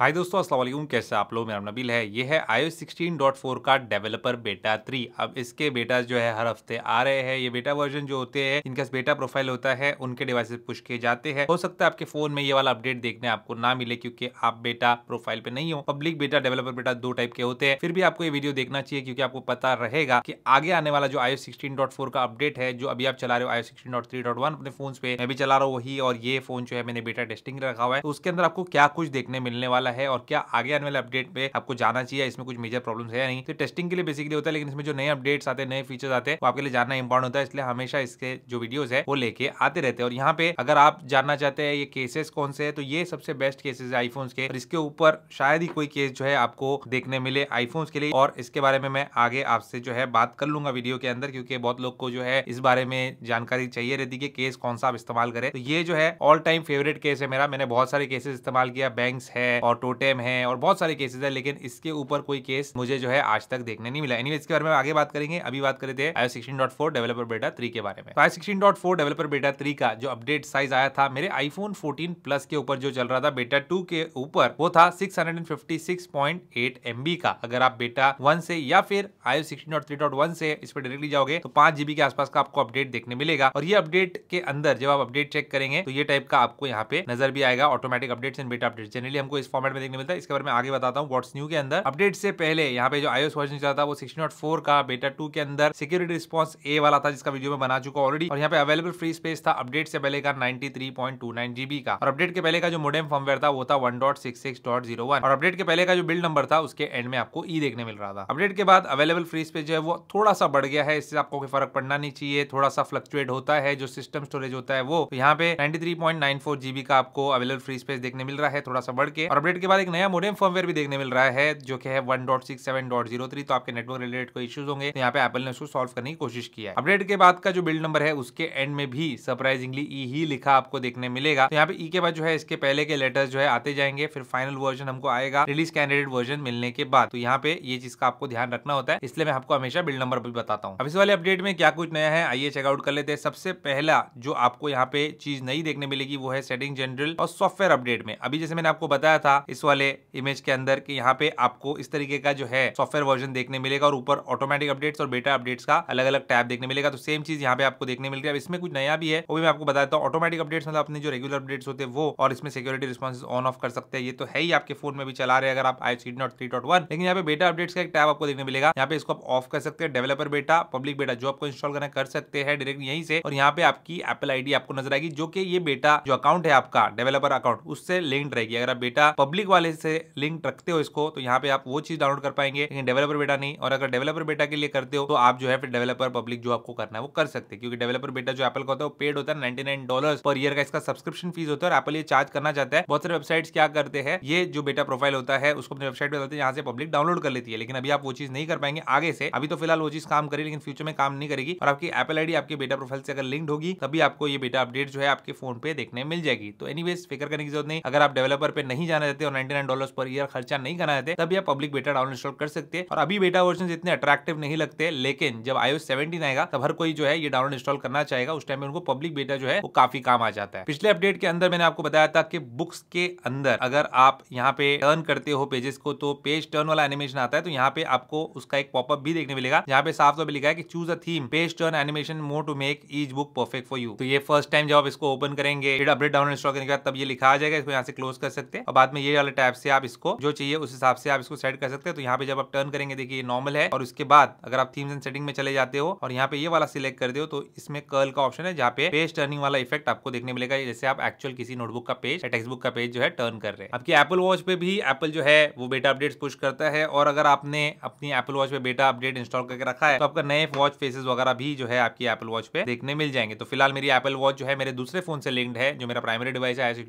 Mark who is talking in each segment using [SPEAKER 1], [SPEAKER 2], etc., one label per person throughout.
[SPEAKER 1] हाय दोस्तों अस्सलाम वालेकुम कैसे आप लोग मेरा नबील है ये है I O sixteen dot four का डेवलपर बेटा थ्री अब इसके बेटा जो है हर हफ्ते आ रहे हैं ये बेटा वर्जन जो होते हैं इनका बेटा प्रोफाइल होता है उनके डिवाइसेस पुश किए जाते हैं हो सकता है आपके फोन में ये वाला अपडेट देखने आपको ना मिले क्योंकि आप बेटा प्रोफाइल पे नहीं हो पब्लिक बेटा डेवलपर बेटा दो टाइप के होते हैं फिर भी आपको ये वीडियो देखना चाहिए क्योंकि आपको पता रहेगा की आगे आने वाला जो आई सिक्सटीन डॉट फोर का अपडेट है जो अभी आप चला रहे हो I sixteen dot three dot one अपने फोन पे मैं भी चला रहा हूँ वही और ये फोन जो है मैंने बेटा टेस्टिंग रखा हुआ है तो उसके अंदर आपको क्या कुछ देखने मिलने वाला वाला है और क्या आगे आने वाले अपडेट पे आपको जाना चाहिए इसमें कुछ मेजर प्रॉब्लम है नहीं तो टेस्टिंग के लिए बेसिकली होता है लेकिन इसमें जो नए अपडेट्स आते हैं नए फीचर्स आते हैं वो आपके लिए जानना इंपॉर्टेंट होता है इसलिए हमेशा इसके जो वीडियोज है वो लेके आते रहते हैं और यहाँ पे अगर आप जानना चाहते हैं ये केसेस कौन से है तो ये सबसे बेस्ट केसेस है आईफोन्स के और इसके ऊपर शायद ही कोई केस जो है आपको देखने मिले आईफोन्स के लिए और इसके बारे में मैं आगे आपसे जो है बात कर लूंगा वीडियो के अंदर क्योंकि बहुत लोग को जो है इस बारे में जानकारी चाहिए रहती कि केस कौन सा आप इस्तेमाल करें तो ये जो है ऑल टाइम फेवरेट केस है मेरा मैंने बहुत सारे केसेस इस्तेमाल किया बैंक्स है और और टोटेम है और बहुत सारे केसेस है लेकिन इसके ऊपर कोई केस मुझे जो है आज तक देखने नहीं मिला एनी anyway, इसके बारे में आगे बात करेंगे अभी बात करते हैं I sixteen dot four developer beta three के बारे में I sixteen dot four developer beta three का जो अपडेट साइज आया था मेरे आईफोन फोर्टीन प्लस के ऊपर जो चल रहा था बेटा टू के ऊपर वो था six hundred and fifty six point eight M B का अगर आप बेटा वन से या फिर I sixteen dot three dot one से इस पर डायरेक्टली जाओगे तो पांच जीबी के आसपास का आपको अपडेट देखने मिलेगा और ये अपडेट के अंदर जब आप अपडेट चेक करेंगे तो ये टाइप का आपको यहाँ पे नजर भी आएगा automatic updates and beta update generally हमको इस फॉर्म फॉर्मेट में देखने मिलता है इसके बारे में आगे बताता हूँ व्हाट्स न्यू के अंदर अपडेट से पहले यहाँ पे जो आयोस वर्जन चला था वो 16.4 का बेटा टू के अंदर सिक्योरिटी रिस्पॉन्स ए वाला था जिसका वीडियो में बना चुका ऑलरेडी और यहाँ पे अवेलेबल फ्री स्पेस था अपडेट से पहले का नाइन जीबी का और अपडेट के पहले का जो मोडेम फॉर्मवेयर था वो था वन और अपडेट के पहले का जो बिल्ड नंबर था उसके एंड में आपको ई e देखने मिल रहा था अपडेट के बाद अवेलेबल फ्री स्पेस जो है वो थोड़ा सा बढ़ गया है इससे आपको कोई फर्क पड़ना नहीं चाहिए थोड़ा सा फ्लक्चुएट होता है जो सिस्टम स्टोरेज होता है वो तो यहाँ पे नाइनटी जीबी का आपको अवेलेबल फ्री स्पेस देखने मिल रहा है थोड़ा सा बढ़ के और अपडेट अपडेट के बाद एक नया मोडेम फर्मवेयर भी देखने मिल रहा है जो कि है वन तो आपके नेटवर्क रिलेटेड कोई इश्यूज होंगे तो यहाँ पे एपल ने उसको सॉल्व करने की कोशिश की है अपडेट के बाद का जो बिल्ड नंबर है उसके एंड में भी सरप्राइजिंगली ई e ही लिखा आपको देखने मिलेगा तो यहाँ पे ई e के बाद जो है इसके पहले के लेटर्स जो है आते जाएंगे फिर फाइनल वर्जन हमको आएगा रिलीज कैंडिडेट वर्जन मिलने के बाद तो यहाँ पे ये चीज का आपको ध्यान रखना होता है इसलिए मैं आपको हमेशा बिल्ड नंबर भी बताता हूँ अब इस वाले अपडेट में क्या कुछ नया है आइए चेकआउट कर लेते हैं सबसे पहला जो आपको यहाँ पे चीज नई देखने मिलेगी वो है सेटिंग जनरल और सॉफ्टवेयर अपडेट में अभी जैसे मैंने आपको बताया था इस वाले इमेज के अंदर कि यहाँ पे आपको इस तरीके का जो है सॉफ्टवेयर वर्जन देखने मिलेगा और ऊपर ऑटोमेटिक अपडेट्स और बेटा अपडेट्स का अलग अलग टैब देखने मिलेगा तो सेम चीज यहाँ पे आपको देखने मिल रही है इसमें कुछ नया भी है वो भी मैं आपको बताता हूँ ऑटोमेटिक अपडेट्स मतलब अपने जो रेगुलर अपडेट्स होते हैं वो और इसमें सिक्योरिटी रिस्पॉन्स ऑन ऑफ कर सकते हैं ये तो है ही आपके फोन में भी चला रहे अगर आप आई सी नॉट थ्री डॉट वन लेकिन यहाँ पे बेटा अपडेट्स का एक टैब आपको देखने मिलेगा यहाँ पे इसको आप ऑफ कर सकते हैं डेवलपर बेटा पब्लिक बेटा जो आपको इंस्टॉल करना कर सकते हैं डायरेक्ट यहीं से और यहाँ पे आपकी एप्पल आईडी आपको नजर आएगी जो कि ये बेटा जो अकाउंट है आपका डेवलपर अकाउंट उससे लिंक्ड रहेगी अगर आप बेटा पब्लिक वाले से लिंक रखते हो इसको तो यहाँ पे आप वो चीज डाउनलोड कर पाएंगे लेकिन डेवलपर बेटा नहीं और अगर डेवलपर बेटा के लिए करते हो तो आप जो है फिर डेवलपर पब्लिक जो आपको करना है वो कर सकते हैं क्योंकि डेवलपर बेटा जो एप्पल का होता है वो पेड होता है ninety nine dollar per year का इसका सब्सक्रिप्शन फीस होता है और एप्पल ये चार्ज करना चाहता है बहुत सारे वेबसाइट्स क्या करते हैं ये जो बेटा प्रोफाइल होता है उसको अपनी वेबसाइट पर डालते हैं यहाँ से पब्लिक डाउनलोड कर लेती है लेकिन अभी आप वो चीज नहीं कर पाएंगे आगे से अभी तो फिलहाल वो चीज काम करेगी लेकिन फ्यूचर में काम नहीं करेगी और आपकी एपल आईडी आपके बेटा प्रोफाइल से अगर लिंक होगी तभी आपको ये बेटा अपडेट जो है आपके फोन पे देखने मिल जाएगी तो एनी फिकर करने की जरूरत नहीं अगर आप डेवलपर पर नहीं जाना रहते हैं और नाइन डॉलर पर ईयर खर्चा नहीं करना रहते तभी आप पब्लिक बेटा डाउन इंस्टॉल कर सकते हैं और अभी बेटा वर्जन इतने अट्रैक्टिव नहीं लगते लेकिन जब आयो सेवेंटीन आएगा तब हर कोई जो है ये डाउन इंस्टॉल करना चाहेगा उस टाइम में उनको पब्लिक बेटा जो है वो काफी काम आ जाता है पिछले अपडेट के अंदर मैंने आपको बताया था कि बुक्स के अंदर अगर आप यहाँ पे टर्न करते हो पेजेस को तो पेज टर्न वाला एनिमेशन आता है तो यहाँ पे आपको उसका एक पॉपअप भी देखने मिलेगा यहाँ पे साफ तौर पर लिखा है कि choose a theme page turn animation more to make each book perfect for you तो ये फर्स्ट टाइम जब आप इसको ओपन करेंगे अपडेट डाउन इंस्टॉल करने के बाद तब ये लिखा आ जाएगा इसको यहाँ से क्लोज कर सकते हैं और बाद में ये वाले टैब से आप इसको जो चाहिए उस हिसाब से आप इसको सेट कर सकते हैं तो यहाँ पे जब आप टर्न करेंगे देखिए नॉर्मल है और उसके बाद अगर आप थीम्स एंड सेटिंग में चले जाते हो और यहाँ पे ये वाला सिलेक्ट करते हो तो इसमें कर्ल का ऑप्शन है जहाँ पे पेज टर्निंग वाला इफेक्ट आपको देखने मिलेगा जैसे आप एक्चुअल किसी नोटबुक का पेज या टेक्स्ट बुक का पेज जो है टर्न कर रहे हैं आपकी एप्पल वॉच पे भी एप्पल जो है वो बेटा अपडेट पुष्ट करता है और अगर आपने अपनी एप्पल वॉच पे बेटा अपडेट इंस्टॉल करके रखा है तो आपका नए वॉच फेसेस वगैरह भी जो है आपकी एप्पल वॉच पे देखने मिल जाएंगे तो फिलहाल मेरी एप्पल वॉच जो है मेरे दूसरे फोन से लिंक्ड है जो मेरा प्राइमरी डिवाइस है आई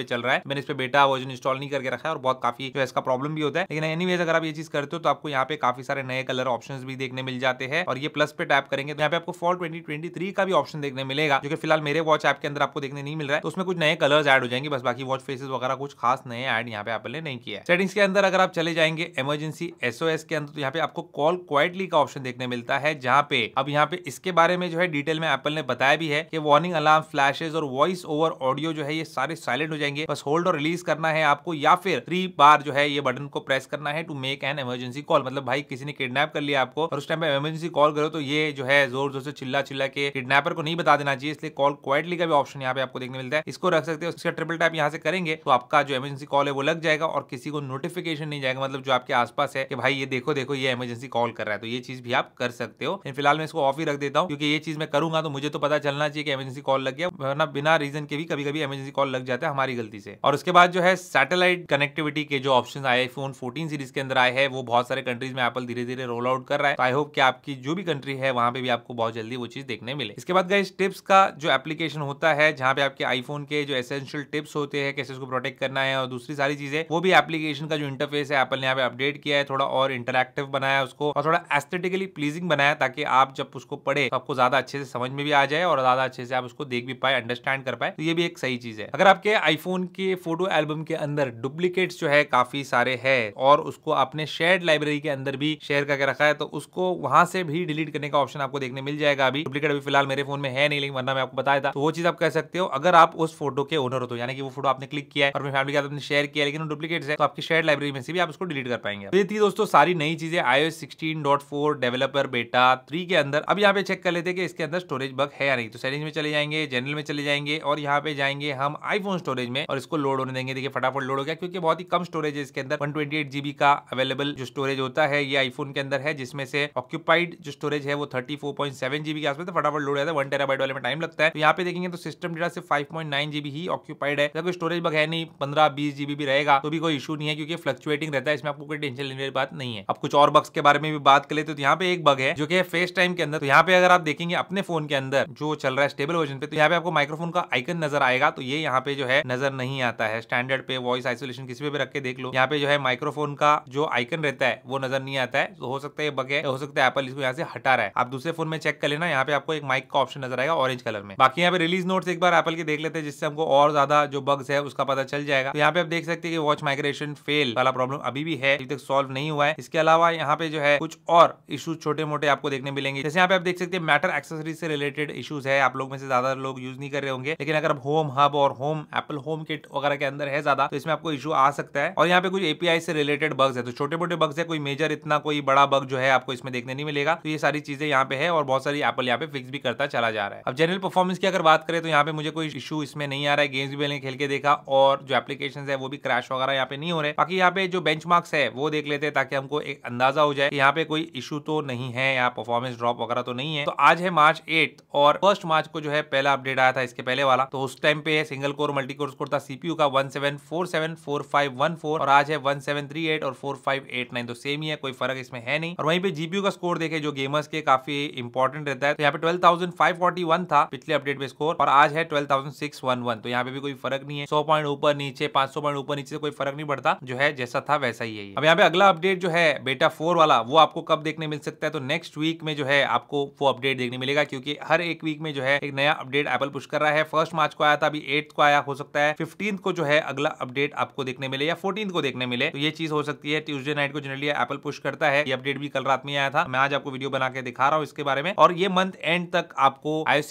[SPEAKER 1] पे चल रहा है मैंने इस पे बेटा वर्जन इंस्टॉल नहीं करके रखा है और बहुत काफी जो इसका प्रॉब्लम भी होता है लेकिन एनी अगर आप ये चीज करते हो तो आपको यहाँ पे काफी सारे नए कलर ऑप्शन भी देखने मिल जाते हैं और ये प्लस पे टाइप करेंगे तो यहाँ पे आपको फॉर ट्वेंटी का भी ऑप्शन देखने मिलेगा जो कि फिलहाल मेरे वॉच ऐप के अंदर आपको देखने नहीं मिल रहा है तो उसमें कुछ नए कलर एड हो जाएंगे बस बाकी वॉच फेसेस वगैरह कुछ खास नए ऐड यहाँ पे आपने नहीं किया है सेटिंग्स के अंदर अगर आप चले जाएंगे इमरजेंसी एसओएस के अंदर तो यहाँ पे आपको कॉल क्वाइटली का ऑप्शन देखने मिलता है जहाँ पे अब यहाँ पे इसके बारे में जो है डिटेल में एप्पल ने बताया भी है कि वार्निंग अलार्म फ्लैशेज और वॉइस ओवर ऑडियो जो है ये सारे साइलेंट हो जाएंगे बस होल्ड और रिलीज करना है आपको या फिर थ्री बार जो है ये बटन को प्रेस करना है to make an emergency call मतलब भाई किसी ने किडनैप कर लिया आपको और उस टाइम पे इमरजेंसी कॉल करो तो ये जो है जोर जोर से चिल्ला चिल्ला के किडनैपर को नहीं बता देना चाहिए इसलिए कॉल क्वाइटली का भी ऑप्शन यहाँ पे आपको देखने मिलता है इसको रख सकते हैं उसका ट्रिपल टाइप यहाँ से करेंगे तो आपका जो इमरजेंसी कॉल है वो लग जाएगा और किसी को नोटिफिकेशन नहीं जाएगा मतलब जो आपके आसपास है कि भाई ये देखो देखो ये इमरजेंसी कॉल कर रहा है तो ये चीज भी आप कर सकते हो फिलहाल मैं इसको ऑफ ही रख देता हूँ क्योंकि ये चीज मैं करूंगा तो मुझे तो पता चलना चाहिए कि इमरजेंसी कॉल लग गया वरना बिना रीजन के भी कभी कभी इमरजेंसी कॉल लग जाता है हमारी गलती से और उसके बाद जो है सैटेलाइट कनेक्टिविटी के जो ऑप्शन आए फोन फोर्टीन सीरीज के अंदर आए हैं वो बहुत सारे कंट्रीज में एप्पल धीरे धीरे रोल आउट कर रहा है तो आई होप कि आपकी जो भी कंट्री है वहां पे भी आपको बहुत जल्दी वो चीज देखने मिले इसके बाद गए टिप्स का जो एप्लीकेशन होता है जहां पे आपके आईफोन के जो एसेंशियल टिप्स होते हैं कैसे उसको प्रोटेक्ट करना है और दूसरी सारी चीजें वो भी एप्लीकेशन का जो इंटरफेस है एप्पल ने यहाँ पे अपडेट किया है थोड़ा और इंटरक्टिव बनाया उसको और थोड़ा एस्थेटिकली प्लीजिंग बनाया ताकि आप जब उसको पढ़े तो आपको ज्यादा अच्छे से समझ में भी आ जाए और ज्यादा अच्छे से आप उसको देख भी पाए अंडरस्टैंड कर पाए तो ये भी एक सही चीज है अगर आपके आईफोन के फोटो एल्बम के अंदर अंदर डुप्लीकेट्स जो है काफी सारे है और उसको आपने शेयर लाइब्रेरी के अंदर भी शेयर करके रखा है तो उसको वहां से भी डिलीट करने का ऑप्शन आपको देखने मिल जाएगा अभी डुप्लीकेट अभी फिलहाल मेरे फोन में है नहीं लेकिन वरना मैं आपको बताया था तो वो चीज आप कह सकते हो अगर आप उस फोटो के ओनर हो तो यानी कि वो फोटो आपने क्लिक किया है और अपनी फैमिली के साथ शेयर किया लेकिन डुप्लीकेट है तो आपकी शेयर लाइब्रेरी में से भी आप उसको डिलीट कर पाएंगे तो ये थी दोस्तों सारी नई चीजें sixteen dot four developer beta three के अंदर अब यहाँ पे चेक कर लेते कि इसके अंदर स्टोरेज बग है या नहीं तो सेटिंग में चले जाएंगे जनरल में चले जाएंगे और यहाँ पे जाएंगे हम आईफोन स्टोरेज में और इसको लोड होने देंगे देखिए फटाफट फटाफट लोड हो गया क्योंकि बहुत ही कम स्टोरेज है इसके अंदर वन ट्वेंटी का अवेलेबल जो स्टोरेज होता है ये आईफोन के अंदर है जिसमें से ऑक्यूपाइड जो स्टोरेज है वो थर्टी जीबी के आसपास तो फटाफट लोड आता है वन टेराबाइट वाले में टाइम लगता है तो यहाँ पे देखेंगे तो सिस्टम डेटा सिर्फ फाइव जीबी ही ऑक्यूपाइड है अगर कोई स्टोरेज बग है नहीं पंद्रह बीस जीबी भी रहेगा तो भी कोई इशू नहीं है क्योंकि फ्लक्चुएटिंग रहता है इसमें आपको कोई टेंशन लेने की बात नहीं है अब कुछ और बग्स के बारे में भी बात करें तो यहाँ पे एक बग है जो कि फेस टाइम के अंदर तो यहाँ पे अगर आप देखेंगे अपने फोन के अंदर जो चल रहा है स्टेबल वर्जन पे तो यहाँ पे आपको माइक्रोफोन का आइकन नजर आएगा तो ये यहाँ पे जो है नजर नहीं आता है स्टैंडर्ड पे वॉइस आइसोलेशन किसी पे भी रख के देख लो यहाँ पे जो है माइक्रोफोन का जो आइकन रहता है वो नजर नहीं आता है तो हो सकता है बगे हो सकता है एपल इसको यहाँ से हटा रहा है आप दूसरे फोन में चेक कर लेना यहाँ पे आपको एक माइक का ऑप्शन नजर आएगा ऑरेंज कलर में बाकी यहाँ पे रिलीज नोट एक बार एपल के देख लेते हैं जिससे हमको और ज्यादा जो बग्स है उसका पता चल जाएगा तो यहाँ पे आप देख सकते हैं कि वॉच माइग्रेशन फेल वाला प्रॉब्लम अभी भी है अभी तक सॉल्व नहीं हुआ है इसके अलावा यहाँ पे जो है कुछ और इशू छोटे मोटे आपको देखने मिलेंगे जैसे यहाँ पे आप देख सकते हैं मैटर एक्सेसरी से रिलेटेड इशूज है आप लोग में से ज्यादा लोग यूज नहीं कर रहे होंगे लेकिन अगर होम हब और होम एपल होम किट वगैरह के अंदर है ज्यादा तो इसमें आपको इशू आ सकता है और यहाँ पे कुछ एपीआई से रिलेटेड बग्स है तो छोटे मोटे बग्स है कोई मेजर इतना कोई बड़ा बग जो है आपको इसमें देखने नहीं मिलेगा तो ये सारी चीजें यहाँ पे है और बहुत सारी एपल यहाँ पे फिक्स भी करता चला जा रहा है अब जनरल परफॉर्मेंस की अगर बात करें तो यहाँ पे मुझे कोई इशू इसमें नहीं आ रहा है गेम्स भी मैंने खेल के देखा और जो एप्लीकेशन है वो भी क्रैश वगैरह यहाँ पे नहीं हो रहे बाकी यहाँ पे जो बेंच है वो देख लेते हैं ताकि हमको एक अंदाजा हो जाए यहाँ पे कोई इशू तो नहीं है यहाँ परफॉर्मेंस ड्रॉप वगैरह तो नहीं है तो आज है मार्च एट और फर्स्ट मार्च को जो है पहला अपडेट आया था इसके पहले वाला तो उस टाइम पे single core multi core score था सीपीयू का one seven four four seven four five one four और आज है वन सेवन थ्री एट और फोर फाइव एट नाइन तो सेम ही है कोई फर्क इसमें है नहीं और वहीं पे जीपीयू का स्कोर देखे जो गेमर्स के काफी इंपॉर्टेंट रहता है तो यहाँ पे twelve thousand five forty one था पिछले अपडेट में स्कोर और आज है twelve thousand six one one तो यहाँ पे भी कोई फर्क नहीं है सौ पॉइंट ऊपर नीचे पांच सौ पॉइंट ऊपर नीचे कोई फर्क नहीं पड़ता जो है जैसा था वैसा ही है अब यहाँ पे अगला अपडेट जो है बेटा फोर वाला वो आपको कब देखने मिल सकता है तो नेक्स्ट वीक में जो है आपको वो अपडेट देखने मिलेगा क्योंकि हर एक वीक में जो है एक नया अपडेट एपल पुश कर रहा है फर्स्ट मार्च को आया था अभी एट्थ को आया हो सकता है फिफ्टींथ को जो है अगला अपडेट आपको देखने मिले या फोर्टीन को देखने मिले तो ये चीज हो सकती है ट्यूजडे नाइट को जनरली एपल पुश करता है ये अपडेट भी कल रात में आया था मैं आज आपको वीडियो बना के दिखा रहा हूँ इसके बारे में और ये मंथ एंड तक आपको आई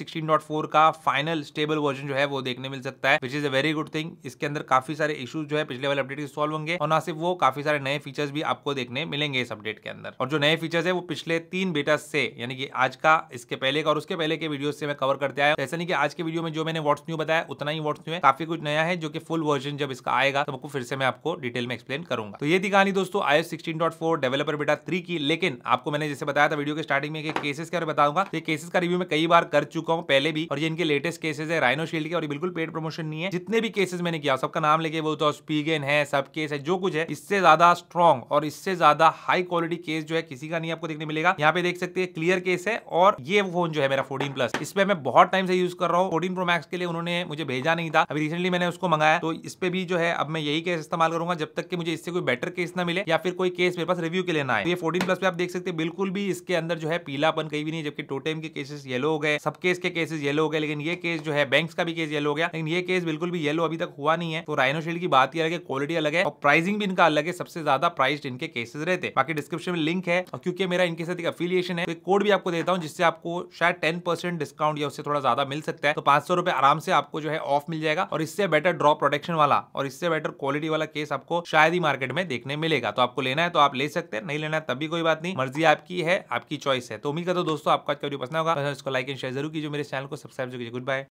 [SPEAKER 1] का फाइनल स्टेबल वर्जन जो है वो देखने मिल सकता है which is a very good thing इसके अंदर काफी सारे इशूज जो है पिछले वाले अपडेट सॉल्व होंगे और ना सिर्फ वो काफी सारे नए फीचर्स भी आपको देखने मिलेंगे इस अपडेट के अंदर और जो नए फीचर्स है वो पिछले तीन बेटा से यानी कि आज का इसके पहले का और उसके पहले के वीडियो से मैं कवर करते आया ऐसा नहीं कि आज के वीडियो में जो मैंने व्हाट्स न्यू बताया उतना ही व्हाट्स न्यू है काफी कुछ नया है जो कि फुल वर्जन जब इसका रास्ता आएगा सबको तो फिर से मैं आपको डिटेल में एक्सप्लेन करूंगा तो ये थी कहानी दोस्तों I S developer beta three की लेकिन आपको मैंने जैसे बताया था वीडियो के स्टार्टिंग में केसेस के बारे में बताऊंगा तो ये केसेस का रिव्यू मैं कई बार कर चुका हूँ पहले भी और ये इनके लेटेस्ट केसेस है राइनो शील्ड के और बिल्कुल पेड प्रमोशन नहीं है जितने भी केसेस मैंने किया सबका नाम लेके वो तो स्पीगेन है सब केस है जो कुछ है इससे ज्यादा स्ट्रॉन्ग और इससे ज्यादा हाई क्वालिटी केस जो है किसी का नहीं आपको देखने मिलेगा यहाँ पे देख सकते हैं क्लियर केस है और ये फोन जो है मेरा फोर्टीन प्लस इस पर मैं बहुत टाइम से यूज कर रहा हूँ फोर्टीन प्रो मैक्स के लिए उन्होंने मुझे भेजा नहीं था अभी रिसेंटली मैंने उसको मंगाया तो इस पे भी जो है अब मैं यही केस इस्तेमाल करूंगा जब तक कि मुझे इससे कोई बेटर केस ना मिले या फिर कोई केस मेरे पास रिव्यू के लिए ना आए तो ये 14 प्लस पे आप देख सकते हैं बिल्कुल भी इसके अंदर जो है पीलापन कहीं भी नहीं जबकि टोटेम के केसेस येलो हो गए सब केस के केसेस येलो हो गए लेकिन ये केस जो है बैंक का भी केस येलो हो गया लेकिन ये केस बिल्कुल भी येलो अभी तक हुआ नहीं है तो राइनोशील्ड की बात ही अलग है क्वालिटी अलग है और प्राइसिंग भी इनका अलग है सबसे ज्यादा प्राइस इनके केसेस रहते बाकी डिस्क्रिप्शन में लिंक है और क्योंकि मेरा इनके साथ एक अफिलियशन है तो कोड भी आपको देता हूँ जिससे आपको शायद टेन परसेंट डिस्काउंट या उससे थोड़ा ज्यादा मिल सकता है तो पांच सौ रुपए आराम से आपको जो है ऑफ मिल जाएगा और इससे बेटर ड्रॉप प्रोटेक्शन वाला और इससे बेटर क्वालिटी वाला केस आपको शायद ही मार्केट में देखने मिलेगा तो आपको लेना है तो आप ले सकते हैं नहीं लेना है तभी कोई बात नहीं मर्जी आपकी है आपकी चॉइस है तो उम्मीद करता दोस्तों आपका आज का वीडियो पसंद होगा इसको लाइक एंड शेयर जरूर कीजिए मेरे चैनल को सब्सक्राइब जरूर कीजिए गुड बाय